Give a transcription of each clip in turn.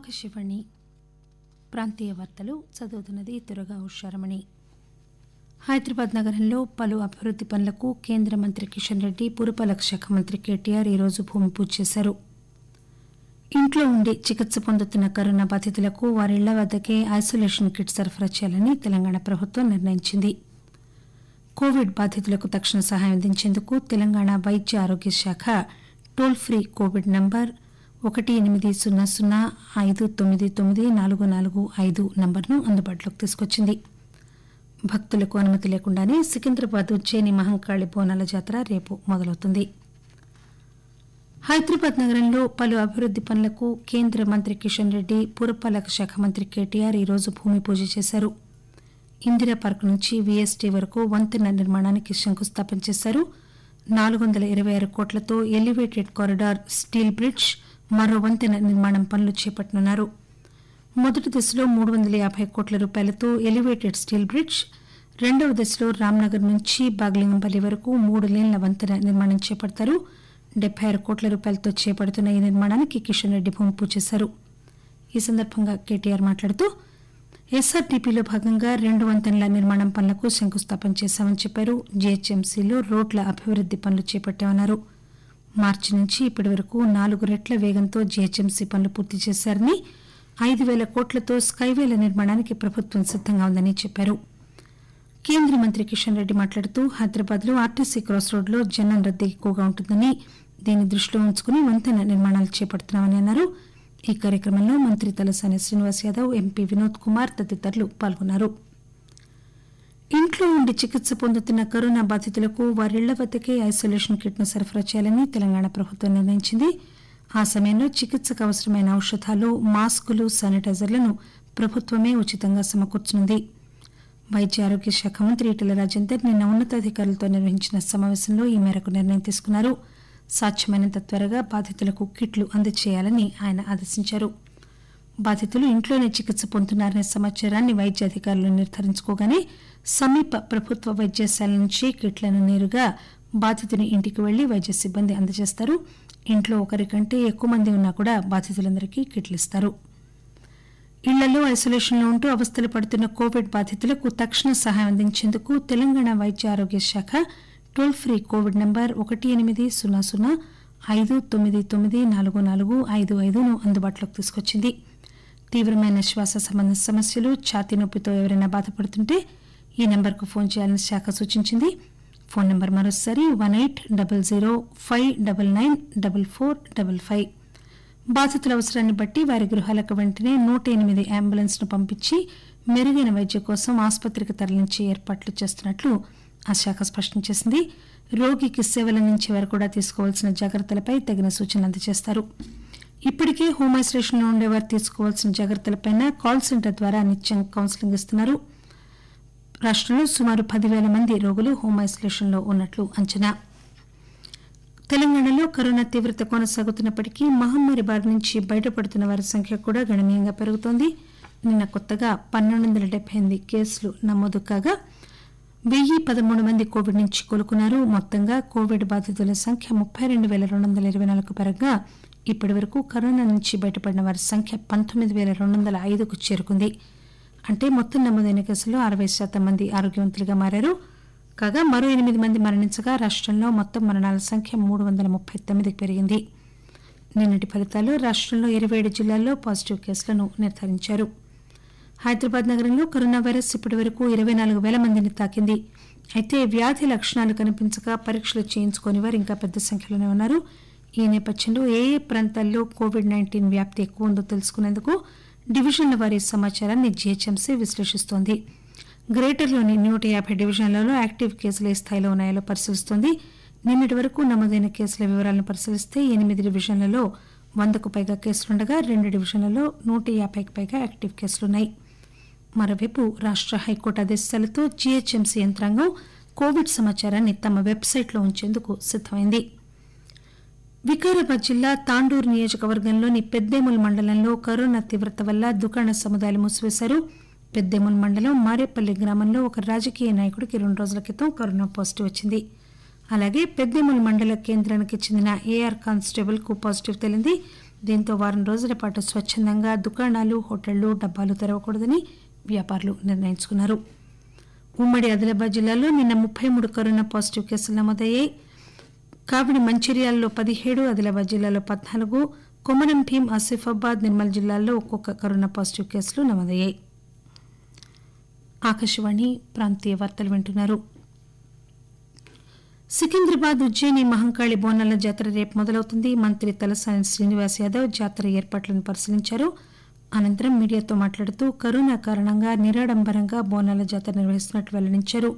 ఆకాశవాణి ప్రాంతీయ వార్తలు చదువుతున్నది తురగా ఉషారమణి హైదరాబాద్ నగరంలో పలు అభివృద్ది పనులకు కేంద్ర మంత్రి కిషన్ రెడ్డి పురపాలక శాఖ మంత్రి కేటీఆర్ ఈరోజు భూమి పూజ చేశారు ఇంట్లో ఉండి చికిత్స పొందుతున్న కరోనా బాధితులకు వారిళ్ల వద్దకే ఐసోలేషన్ కిట్ సరఫరా చేయాలని తెలంగాణ ప్రభుత్వం నిర్ణయించింది కోవిడ్ బాధితులకు తక్షణ సహాయం అందించేందుకు తెలంగాణ వైద్య ఆరోగ్య శాఖ టోల్ ఫ్రీ కోవిడ్ నంబర్ ఒకటి ఎనిమిది సున్నా సున్నా ఐదు తొమ్మిది తొమ్మిది నాలుగు నాలుగు ఐదు నంబర్ను అందుబాటులోకి తీసుకొచ్చింది భక్తులకు అనుమతి లేకుండానే సికింద్రాబాద్ ఉజ్జయిని మహంకాళి బోనాల జాతర రేపు మొదలవుతుంది హైదరాబాద్ నగరంలో పలు అభివృద్ది పనులకు కేంద్ర మంత్రి కిషన్ రెడ్డి పురపాలక శాఖ మంత్రి కేటీఆర్ ఈరోజు భూమి పూజ చేశారు ఇందిరా పార్క్ నుంచి వీఎస్టీ వరకు వంతెన నిర్మాణానికి శంకుస్థాపన చేశారు నాలుగు వందల ఇరవై ఆరు కోట్లతో ఎలివేటెడ్ కారిడార్ స్టీల్ బ్రిడ్జ్ మరో వంతెన నిర్మాణం పనులు చేపట్టనున్నారు మొదటి దశలో మూడు వందల యాబై కోట్ల రూపాయలతో ఎలివేటెడ్ స్టీల్ బ్రిడ్జ్ రెండవ దశలో రామ్నగర్ నుంచి బాగ్లింగంపల్లి వరకు మూడు లేన్ల వంతెన నిర్మాణం చేపడతారు డెబ్బై ఆరు కోట్ల రూపాయలతో చేపడుతున్న ఈ నిర్మాణానికి కిషన్ రెడ్డి భూమి పూజ చేశారు ఈ సందర్భంగా కేటీఆర్ మాట్లాడుతూ ఎస్ఆర్టీపీలో భాగంగా రెండు వంతెనల నిర్మాణం పనులకు శంకుస్థాపన చేశామని చెప్పారు జీహెచ్ఎంసీలో రోడ్ల అభివృద్ది పనులు చేపట్టామన్నారు మార్చి నుంచి ఇప్పటి వరకు నాలుగు రెట్ల వేగంతో జీహెచ్ఎంసీ పనులు పూర్తి చేశారని ఐదు పేల కోట్లతో స్కైవేల నిర్మాణానికి ప్రభుత్వం సిద్దంగా ఉందని చెప్పారు కేంద్ర మంత్రి కిషన్ రెడ్డి మాట్లాడుతూ హైదరాబాద్లో ఆర్టీసీ క్రాస్ రోడ్లో జనం రద్దీ ఎక్కువగా ఉంటుందని దీన్ని దృష్టిలో ఉంచుకుని వంతెన నిర్మాణాలు చేపడుతున్నామని అన్నారు ఈ కార్యక్రమంలో మంత్రి తలసాని శ్రీనివాస్ యాదవ్ ఎంపీ వినోద్ కుమార్ తదితరులు పాల్గొన్నారు ఇంట్లో ఉండి చికిత్స పొందుతున్న కరోనా బాధితులకు ఇళ్ల వద్దకే ఐనోలేషన్ కిట్ను సరఫరా చేయాలని తెలంగాణ ప్రభుత్వం నిర్ణయించింది ఆ సమయంలో చికిత్సకు అవసరమైన ఔషధాలు మాస్కులు శానిటైజర్లను ప్రభుత్వమే ఉచితంగా సమకూర్చనుంది వైద్య ఆరోగ్య శాఖ మంత్రి ఈటల రాజేందర్ నిన్న ఉన్నతాధికారులతో నిర్వహించిన సమాపేశంలో ఈ మేరకు నిర్ణయం తీసుకున్నారు సాధ్యమైనంత త్వరగా బాధితులకు కిట్లు అందజేయాలని ఆయన ఆదేశించారు బాధితులు ఇంట్లోనే చికిత్స పొందుతున్నారనే సమాచారాన్ని వైద్య అధికారులు నిర్దారించుకోగానే సమీప ప్రభుత్వ వైద్యశాల నుంచి కిట్లను నేరుగా బాధితుని ఇంటికి వెళ్లి వైద్య సిబ్బంది అందజేస్తారు ఇంట్లో ఒకరి కంటే ఎక్కువ మంది ఉన్నా కూడా బాధితులందరికీ కిట్లు ఇస్తారు ఇళ్లలో ఐసోలేషన్లో ఉంటూ అవస్థలు పడుతున్న కోవిడ్ బాధితులకు తక్షణ సహాయం అందించేందుకు తెలంగాణ వైద్య ఆరోగ్య శాఖ టోల్ ఫ్రీ కోవిడ్ నంబర్ ఒకటి ఎనిమిది సున్నా సున్నా ఐదు తొమ్మిది తొమ్మిది నాలుగు నాలుగు ఐదు ఐదును అందుబాటులోకి తీసుకొచ్చింది తీవ్రమైన శ్వాస సంబంధ సమస్యలు ఛాతీ నొప్పితో ఎవరైనా బాధపడుతుంటే ఈ నెంబర్కు ఫోన్ చేయాలని శాఖ సూచించింది ఫోన్ నెంబర్ మరోసారి one eight double zero five double nine double four double five బాధితుల అవసరాన్ని బట్టి వారి గృహాలకు వెంటనే నూట ఎనిమిది అంబులెన్స్ను పంపించి మెరుగైన వైద్యం కోసం ఆసుపత్రికి తరలించే ఏర్పాట్లు చేస్తున్నట్లు ఆ శాఖ స్పష్టం చేసింది రోగికి సేవలందించే వారు కూడా తీసుకోవాల్సిన జాగ్రత్తలపై తగిన సూచనలు అందజేస్తారు ఇప్పటికే హోమ్ ఐసోలేషన్లో ఉండేవారు తీసుకోవాల్సిన జాగ్రత్తలపై కాల్ సెంటర్ ద్వారా నిత్యం కౌన్సిలింగ్ ఇస్తున్నారు రాష్టంలో సుమారు పదివేల మంది రోగులు హోమ్ లో ఉన్నట్లు అంచనా తెలంగాణలో కరోనా తీవ్రత కొనసాగుతున్నప్పటికీ మహమ్మారి బారి నుంచి బయటపడుతున్న వారి సంఖ్య కూడా గణనీయంగా పెరుగుతోంది నిన్న కొత్తగా పన్నెండు వందల డెబ్బై ఎనిమిది కేసులు నమోదు కాగా వెయ్యి పదమూడు మంది కోవిడ్ నుంచి కోలుకున్నారు మొత్తంగా కోవిడ్ బాధితుల సంఖ్య ముప్పై రెండు పేల రెండు వందల ఇరవై నాలుగు పరంగా ఇప్పటి వరకు కరోనా నుంచి బయటపడిన వారి సంఖ్య పంతొమ్మిది వేల రెండు వందల ఐదుకు చేరుకుంది అంటే మొత్తం నమోదైన కేసుల్లో అరవై శాతం మంది ఆరోగ్యవంతులుగా మారారు కాగా మరో ఎనిమిది మంది మరణించగా రాష్టంలో మొత్తం మరణాల సంఖ్య మూడు వందల ముప్పై తొమ్మిదికి పెరిగింది నిన్నటి ఫలితాలు రాష్టంలో ఇరవై ఏడు జిల్లాల్లో పాజిటివ్ కేసులను నిర్ధారించారు హైదరాబాద్ నగరంలో కరోనా వైరస్ ఇప్పటి వరకు ఇరవై నాలుగు వేల మందిని తాకింది అయితే వ్యాధి లక్షణాలు కనిపించగా పరీక్షలు చేయించుకోని వారు ఇంకా పెద్ద సంఖ్యలోనే ఉన్నారు ఈ నేపథ్యంలో ఏ ఏ ప్రాంతాల్లో కోవిడ్ నైన్టీన్ వ్యాప్తి ఎక్కువ ఉందో తెలుసుకునేందుకు డివిజన్ల వారి సమాచారాన్ని జీహెచ్ఎంసీ విశ్లేషిస్తోంది గ్రేటర్లోని నూట యాబై డివిజన్లలో యాక్టివ్ కేసులు ఏ స్థాయిలో ఉన్నాయో పరిశీలిస్తోంది నిన్నటి వరకు నమోదైన కేసుల వివరాలను పరిశీలిస్తే ఎనిమిది డివిజన్లలో వందకు పైగా కేసులుండగా రెండు డివిజన్లలో నూట యాభైకి పైగా యాక్టివ్ కేసులున్నాయి మరోవైపు రాష్ట హైకోర్టు ఆదేశాలతో జీహెచ్ఎంసీ యంత్రాంగం కోవిడ్ సమాచారాన్ని తమ వెబ్సైట్లో ఉంచేందుకు సిద్దమైంది వికారాబాద్ జిల్లా తాండూరు నియోజకవర్గంలోని పెద్దేముల్ మండలంలో కరోనా తీవ్రత వల్ల దుకాణ సముదాయాలు మూసివేశారు పెద్దేముల్ మండలం మారేపల్లి గ్రామంలో ఒక రాజకీయ నాయకుడికి రెండు రోజుల క్రితం కరోనా పాజిటివ్ వచ్చింది అలాగే పెద్దేముల్ మండల కేంద్రానికి చెందిన ఏఆర్ కానిస్టేబుల్ కు పాజిటివ్ తేలింది దీంతో వారం రోజుల పాటు స్వచ్ఛందంగా దుకాణాలు హోటళ్లు డబ్బాలు తెరవకూడదని వ్యాపారులు నిర్ణయించుకున్నారు ఉమ్మడి ఆదిలాబాద్ జిల్లాలో నిన్న ముప్పై మూడు కరోనా పాజిటివ్ కేసులు నమోదయ్యాయి కావిడి మంచిర్యాలలో పదిహేడు ఆదిలాబాద్ జిల్లాలో పద్నాలుగు కొమరం భీం ఆసిఫాబాద్ నిర్మల్ జిల్లాల్లో ఒక్కొక్క కరోనా పాజిటివ్ కేసులు నమోదయ్యాయి ఆకాశవాణి ప్రాంతీయ వార్తలు వింటున్నారు సికింద్రాబాద్ ఉజ్జయిని మహంకాళి బోనాల జాతర రేపు మొదలవుతుంది మంత్రి తలసాని శ్రీనివాస్ యాదవ్ జాతర ఏర్పాట్లను పరిశీలించారు అనంతరం మీడియాతో మాట్లాడుతూ కరోనా కారణంగా నిరాడంబరంగా బోనాల జాతర నిర్వహిస్తున్నట్లు వెల్లడించారు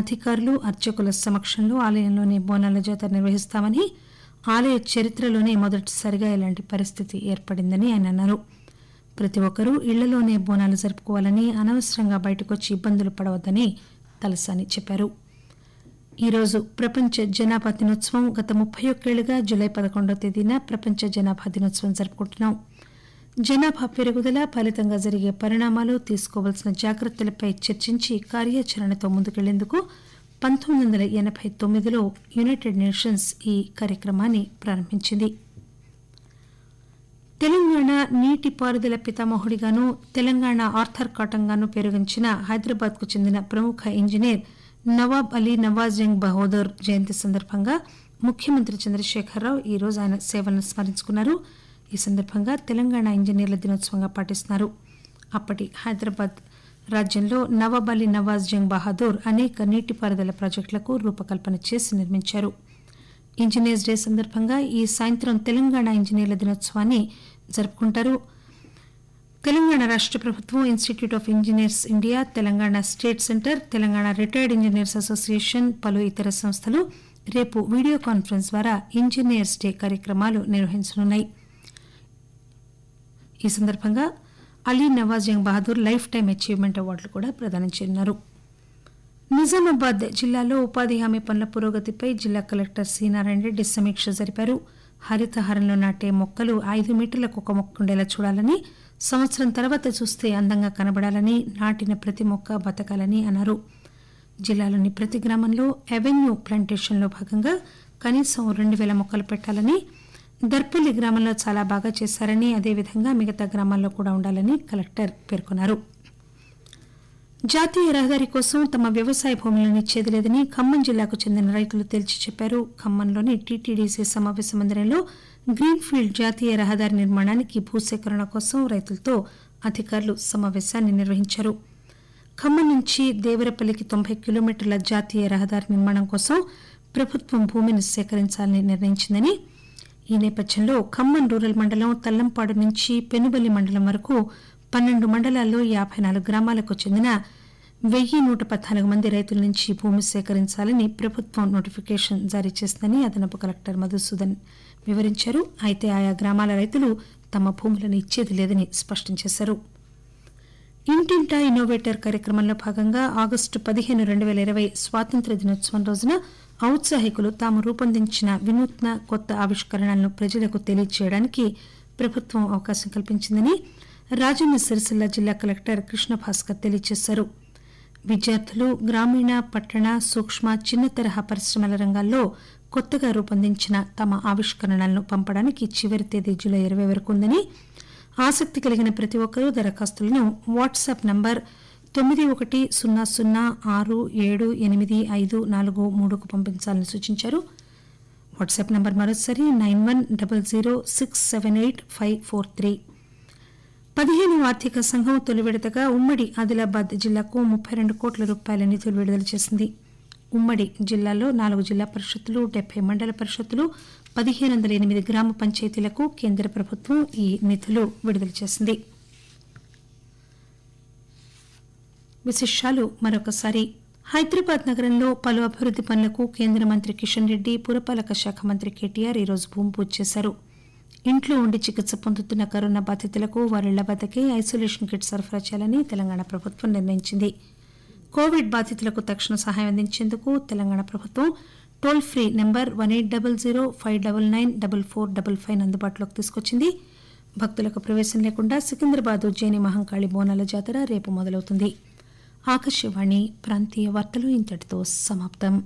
అధికారులు అర్చకుల సమక్షంలో ఆలయంలోనే బోనాల జాతర నిర్వహిస్తామని ఆలయ చరిత్రలోనే మొదటిసారిగా ఇలాంటి పరిస్థితి ఏర్పడిందని ఆయన అన్నారు ప్రతి ఒక్కరూ ఇళ్లలోనే బోనాలు జరుపుకోవాలని అనవసరంగా బయటకొచ్చి ఇబ్బందులు పడవద్దని తలసాని చెప్పారు ఈరోజు ప్రపంచ జనాభా దినోత్సవం గత ముప్పై ఒక్కేళ్లుగా జూలై పదకొండవ తేదీన ప్రపంచ జనాభా దినోత్సవం జరుపుకుంటున్నాం జనాభా పెరుగుదల ఫలితంగా జరిగే పరిణామాలు తీసుకోవాల్సిన జాగ్రత్తలపై చర్చించి కార్యాచరణతో ముందుకెళ్లేందుకు పంతొమ్మిది వందల ఎనబై తొమ్మిదిలో యునైటెడ్ నేషన్స్ ఈ కార్యక్రమాన్ని ప్రారంభించింది తెలంగాణ నీటిపారుదల పితామహుడిగాను తెలంగాణ ఆర్థర్ కాటంగాను హైదరాబాద్ హైదరాబాద్కు చెందిన ప్రముఖ ఇంజనీర్ నవాబ్ అలీ నవాజ్ జంగ్ బహదూర్ జయంతి సందర్భంగా ముఖ్యమంత్రి చంద్రశేఖరరావు ఈరోజు ఆయన సేవలను స్మరించుకున్నారు ఈ సందర్భంగా తెలంగాణ ఇంజనీర్ల దినోత్సవంగా పాటిస్తున్నారు అప్పటి హైదరాబాద్ రాజ్యంలో నవాబ్ అలీ నవాజ్ జంగ్ బహదూర్ అనేక నీటిపారుదల ప్రాజెక్టులకు రూపకల్పన చేసి నిర్మించారు ఇంజనీర్స్ డే సందర్భంగా ఈ సాయంత్రం తెలంగాణ ఇంజనీర్ల దినోత్సవాన్ని జరుపుకుంటారు తెలంగాణ రాష్ట ప్రభుత్వం institute of engineers India Telangana state centre Telangana retired engineers association పలు ఇతర సంస్థలు రేపు వీడియో కాన్ఫరెన్స్ ద్వారా ఇంజనీర్స్ డే కార్యక్రమాలు నిర్వహించనున్నాయి ఈ సందర్భంగా Ali Nawaz Jung Bahadur lifetime achievement అవార్డులు కూడా ప్రదానం చేయనున్నారు నిజామాబాద్ జిల్లాలో ఉపాధి హామీ పనుల పురోగతిపై జిల్లా కలెక్టర్ సీనారాయణ నారాయణ రెడ్డి సమీక్ష జరిపారు హరితహారంలో నాటే మొక్కలు ఐదు మీటర్లకు ఒక మొక్క ఉండేలా చూడాలని సంవత్సరం తర్వాత చూస్తే అందంగా కనబడాలని నాటిన ప్రతి మొక్క బతకాలని అన్నారు జిల్లాలోని ప్రతి గ్రామంలో అవెన్యూ ప్లాంటేషన్లో భాగంగా కనీసం రెండు వేల మొక్కలు పెట్టాలని దర్పల్లి గ్రామంలో చాలా బాగా చేశారని అదేవిధంగా మిగతా గ్రామాల్లో కూడా ఉండాలని కలెక్టర్ పేర్కొన్నారు జాతీయ రహదారి కోసం తమ వ్యవసాయ భూములను ఇచ్చేది లేదని ఖమ్మం జిల్లాకు చెందిన రైతులు తేల్చి చెప్పారు ఖమ్మంలోని టీటీడీసీ సమావేశ మందిరంలో గ్రీన్ఫీల్డ్ జాతీయ రహదారి నిర్మాణానికి భూసేకరణ కోసం రైతులతో అధికారులు సమావేశాన్ని నిర్వహించారు ఖమ్మం నుంచి దేవరపల్లికి తొంభై కిలోమీటర్ల జాతీయ రహదారి నిర్మాణం కోసం ప్రభుత్వం భూమిని సేకరించాలని నిర్ణయించిందని ఈ నేపథ్యంలో ఖమ్మం రూరల్ మండలం తల్లంపాడు నుంచి పెనుబల్లి మండలం వరకు పన్నెండు మండలాల్లో యాబై నాలుగు గ్రామాలకు చెందిన వెయ్యి నూట పద్నాలుగు మంది రైతుల నుంచి భూమి సేకరించాలని ప్రభుత్వం నోటిఫికేషన్ జారీ చేసిందని అదనపు కలెక్టర్ మధుసూదన్ వివరించారు అయితే ఆయా గ్రామాల రైతులు తమ భూములను ఇచ్చేది లేదని స్పష్టం చేశారు ఇంటింటా ఇన్నోవేటర్ కార్యక్రమంలో భాగంగా ఆగస్టు పదిహేను రెండు పేల ఇరవై స్వాతంత్ర్య దినోత్సవం రోజున ఔత్సాహికులు తాము రూపొందించిన వినూత్న కొత్త ఆవిష్కరణలను ప్రజలకు తెలియజేయడానికి ప్రభుత్వం అవకాశం కల్పించిందని రాజన్న సిరిసిల్ల జిల్లా కలెక్టర్ కృష్ణ భాస్కర్ తెలియజేశారు విద్యార్థులు గ్రామీణ పట్టణ సూక్ష్మ చిన్న తరహా పరిశ్రమల రంగాల్లో కొత్తగా రూపొందించిన తమ ఆవిష్కరణలను పంపడానికి చివరి తేదీ జూలై ఇరవై వరకు ఉందని ఆసక్తి కలిగిన ప్రతి ఒక్కరూ దరఖాస్తులను వాట్సాప్ నంబర్ తొమ్మిది ఒకటి సున్నా సున్నా ఆరు ఏడు ఎనిమిది ఐదు నాలుగు మూడుకు పంపించాలని సూచించారు వాట్సాప్ నంబర్ మరోసారి nine one double zero six seven eight five four three పదిహేను ఆర్థిక సంఘం తొలి విడతగా ఉమ్మడి ఆదిలాబాద్ జిల్లాకు ముప్పై రెండు కోట్ల రూపాయల నిధులు విడుదల చేసింది ఉమ్మడి జిల్లాలో నాలుగు జిల్లా పరిషత్తులు డెబ్బై మండల పరిషత్తులు పదిహేను వందల ఎనిమిది గ్రామ పంచాయతీలకు కేంద్ర ప్రభుత్వం ఈ నిధులు విడుదల చేసింది విశేషాలు మరొకసారి హైదరాబాద్ నగరంలో పలు అభివృద్ది పనులకు కేంద్ర మంత్రి కిషన్ రెడ్డి పురపాలక శాఖ మంత్రి కేటీఆర్ ఈరోజు భూమి పూజ చేశారు ఇంట్లో ఉండి చికిత్స పొందుతున్న కరోనా బాధితులకు వారిళ్ల వద్దకే ఐసోలేషన్ కిట్ సరఫరా చేయాలని తెలంగాణ ప్రభుత్వం నిర్ణయించింది కోవిడ్ బాధితులకు తక్షణ సహాయం అందించేందుకు తెలంగాణ ప్రభుత్వం toll free number one eight double zero five double nine double four double five అందుబాటులోకి తీసుకొచ్చింది భక్తులకు ప్రవేశం లేకుండా సికింద్రాబాద్ ఉజ్జయిని మహంకాళి బోనాల జాతర రేపు మొదలవుతుంది ఆకాశవాణి ప్రాంతీయ వార్తలు ఇంతటితో సమాప్తం